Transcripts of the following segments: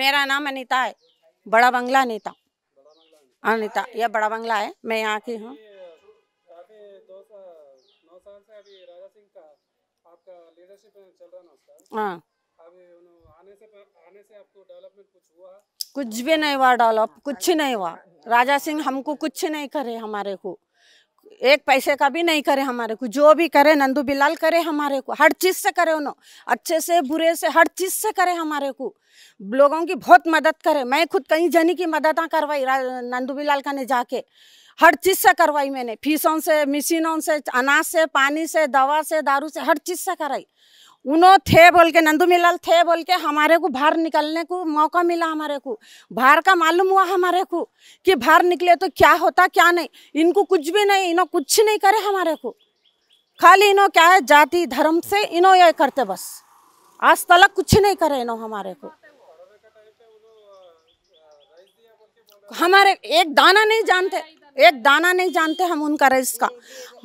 मेरा नाम अनिता है बड़ा बंगला अनिता अनिता यह बड़ा बंगला है मैं यहाँ की हूँ हाँ। कुछ भी नहीं हुआ डेवलप कुछ नहीं हुआ राजा सिंह हमको कुछ नहीं करे हमारे को एक पैसे का भी नहीं करे हमारे को जो भी करे नंदू बिलाल करे हमारे को हर चीज़ से करे उन्होंने अच्छे से बुरे से हर चीज़ से करे हमारे को लोगों की बहुत मदद करे मैं खुद कई जनी की मदद करवाई नंदू बिलाल का ने जाके हर चीज़ से करवाई मैंने फीसों से मशीनों से अनाज से पानी से दवा से दारू से हर चीज़ से कराई उन्हों थे बोल के नंदू मिलाल थे बोल के हमारे को बाहर निकलने को मौका मिला हमारे को बाहर का मालूम हुआ हमारे को कि बाहर निकले तो क्या होता क्या नहीं इनको कुछ भी नहीं इन्हों कुछ नहीं करे हमारे को खाली इन्हों क्या है जाति धर्म से इन्हों ये करते बस आज तलक कुछ नहीं करे इन्हों हमारे को हमारे एक दाना नहीं जानते एक दाना नहीं जानते हम उनका रईस का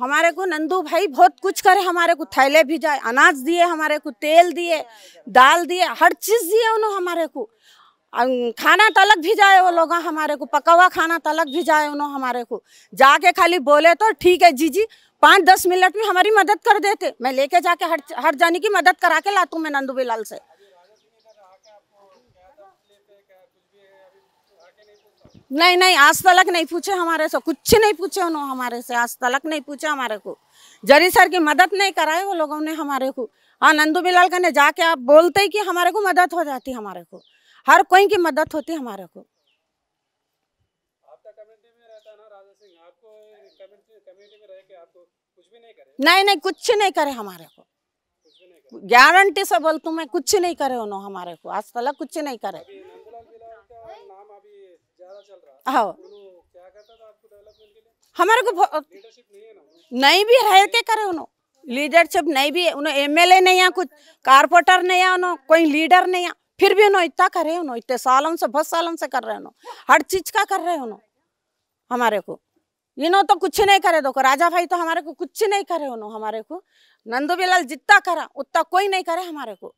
हमारे को नंदू भाई बहुत कुछ करे हमारे को थैले भिजाए अनाज दिए हमारे को तेल दिए दाल दिए हर चीज़ दिए उन्होंने हमारे को अं, खाना तलक तो भिजाए वो लोग हाँ, हमारे को पका हुआ खाना तलक तो भिजाए उन्होंने हमारे को जाके खाली बोले तो ठीक है जी जी पाँच दस मिनट में हमारी मदद कर देते मैं लेके जाके हर हर जाने की मदद करा के लातूँ मैं नंदू बिलाल से नहीं नहीं आज तलक नहीं पूछे हमारे से कुछ नहीं पूछे उन्होंने हमारे से आज तलक नहीं पूछे हमारे को जरी सर की मदद नहीं कराए वो लोगों ने हमारे को हाँ नंदू बिलाल का ने जाके आप बोलते ही कि हमारे को मदद हो जाती हमारे को हर कोई की मदद होती हमारे को नहीं नहीं कुछ नहीं करे हमारे को गारंटी से बोलती मैं कुछ नहीं करे उन्होंने हमारे को आज तलक कुछ नहीं करे आओ हमारे को नहीं भी है के करे उन्हों लीडरशिप नहीं भी उन्होंने एमएलए नहीं है कुछ कारपोरेटर नहीं है उन्हों कोई लीडर नहीं है फिर भी उन्हों इतना करे उन्हों इतने सालों से बहुत सालों से कर रहे उन्हों हर चीज का कर रहे उन्हों हमारे को इन्हों तो कुछ नहीं करे देखो राजा भाई तो हमारे को कुछ नहीं करे उन्हों हमारे को नंदू बिलाल जितना करा उतना कोई नहीं करे हमारे को